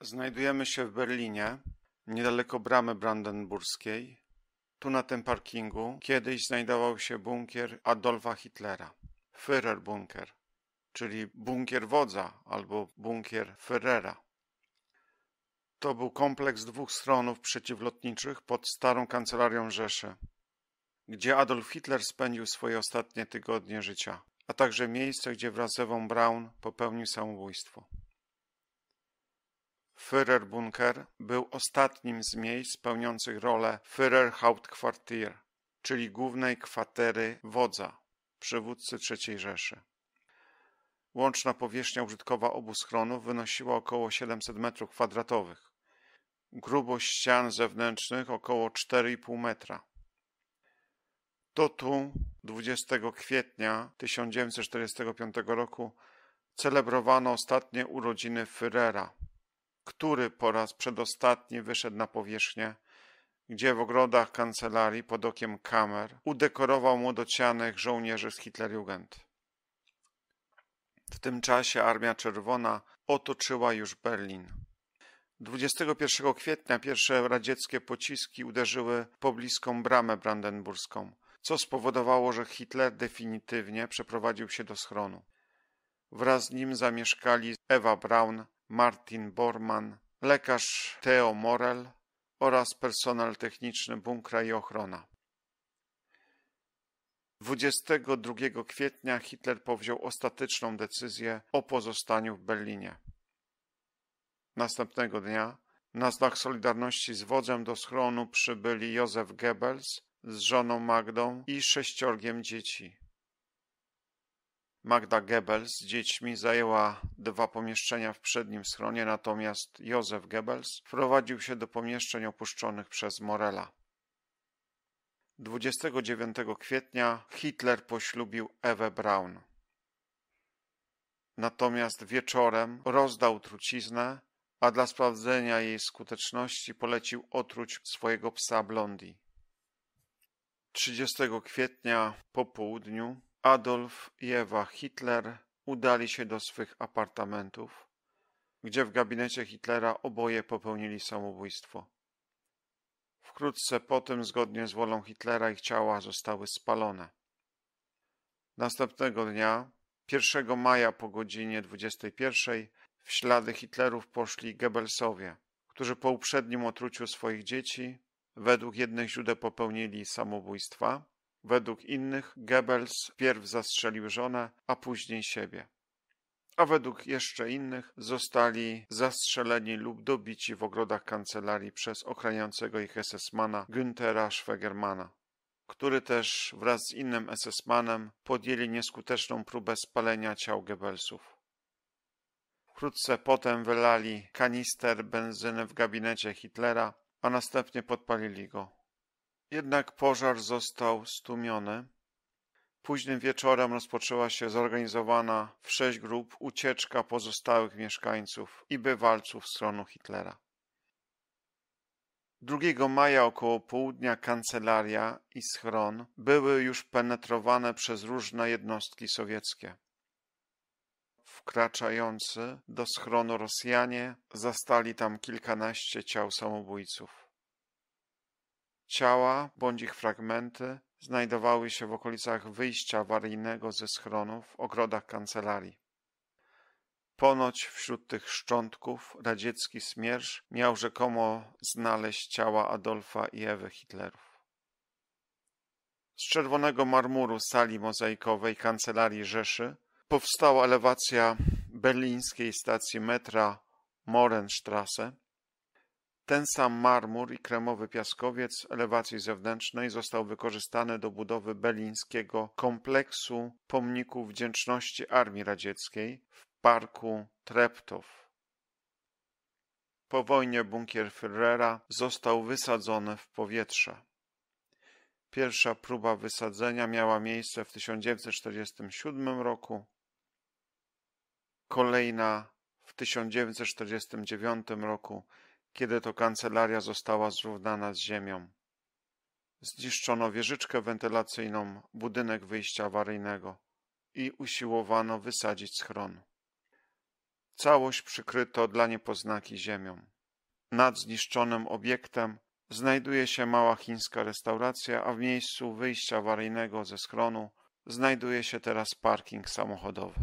Znajdujemy się w Berlinie, niedaleko bramy brandenburskiej. Tu na tym parkingu kiedyś znajdował się bunkier Adolfa Hitlera, Führerbunker, czyli bunkier wodza albo bunkier Führera. To był kompleks dwóch stronów przeciwlotniczych pod starą kancelarią Rzeszy, gdzie Adolf Hitler spędził swoje ostatnie tygodnie życia, a także miejsce, gdzie wraz z Ewą Braun popełnił samobójstwo. Führerbunker był ostatnim z miejsc pełniących rolę Führerhauptquartier, czyli głównej kwatery wodza, przywódcy III Rzeszy. Łączna powierzchnia użytkowa obu schronów wynosiła około 700 m2. Grubość ścian zewnętrznych około 4,5 metra. To tu 20 kwietnia 1945 roku celebrowano ostatnie urodziny Führera który po raz przedostatni wyszedł na powierzchnię, gdzie w ogrodach kancelarii pod okiem kamer udekorował młodocianych żołnierzy z Hitlerjugend. W tym czasie Armia Czerwona otoczyła już Berlin. 21 kwietnia pierwsze radzieckie pociski uderzyły w pobliską bramę brandenburską, co spowodowało, że Hitler definitywnie przeprowadził się do schronu. Wraz z nim zamieszkali Ewa Braun, Martin Borman, lekarz Theo Morel oraz personel techniczny bunkra i ochrona. 22 kwietnia Hitler powziął ostateczną decyzję o pozostaniu w Berlinie. Następnego dnia na znak solidarności z wodzem do schronu przybyli Józef Goebbels z żoną Magdą i sześciorgiem dzieci. Magda Goebbels z dziećmi zajęła dwa pomieszczenia w przednim schronie, natomiast Józef Goebbels wprowadził się do pomieszczeń opuszczonych przez Morela. 29 kwietnia Hitler poślubił Ewę Braun. Natomiast wieczorem rozdał truciznę, a dla sprawdzenia jej skuteczności polecił otruć swojego psa Blondi. 30 kwietnia po południu Adolf i Ewa Hitler udali się do swych apartamentów, gdzie w gabinecie Hitlera oboje popełnili samobójstwo. Wkrótce potem, zgodnie z wolą Hitlera, ich ciała zostały spalone. Następnego dnia, 1 maja po godzinie 21, w ślady Hitlerów poszli Goebbelsowie, którzy po uprzednim otruciu swoich dzieci, według jednych źródeł popełnili samobójstwa, Według innych Goebbels pierw zastrzelił żonę, a później siebie. A według jeszcze innych zostali zastrzeleni lub dobici w ogrodach kancelarii przez ochraniającego ich SS-mana Günthera Schwegermana, który też wraz z innym SS-manem podjęli nieskuteczną próbę spalenia ciał Goebbelsów. Wkrótce potem wylali kanister benzyny w gabinecie Hitlera, a następnie podpalili go. Jednak pożar został stłumiony. Późnym wieczorem rozpoczęła się zorganizowana w sześć grup ucieczka pozostałych mieszkańców i bywalców w stronę Hitlera. 2 maja około południa kancelaria i schron były już penetrowane przez różne jednostki sowieckie. Wkraczający do schronu Rosjanie zastali tam kilkanaście ciał samobójców. Ciała bądź ich fragmenty znajdowały się w okolicach wyjścia awaryjnego ze schronu w ogrodach kancelarii. Ponoć wśród tych szczątków radziecki smierz miał rzekomo znaleźć ciała Adolfa i Ewy Hitlerów. Z czerwonego marmuru sali mozaikowej kancelarii Rzeszy powstała elewacja berlińskiej stacji metra Morenstrasse, ten sam marmur i kremowy piaskowiec elewacji zewnętrznej został wykorzystany do budowy Belińskiego kompleksu pomników wdzięczności Armii Radzieckiej w parku Treptow. Po wojnie bunkier Führera został wysadzony w powietrze. Pierwsza próba wysadzenia miała miejsce w 1947 roku, kolejna w 1949 roku kiedy to kancelaria została zrównana z ziemią. Zniszczono wieżyczkę wentylacyjną, budynek wyjścia awaryjnego i usiłowano wysadzić schron. Całość przykryto dla niepoznaki ziemią. Nad zniszczonym obiektem znajduje się mała chińska restauracja, a w miejscu wyjścia awaryjnego ze schronu znajduje się teraz parking samochodowy.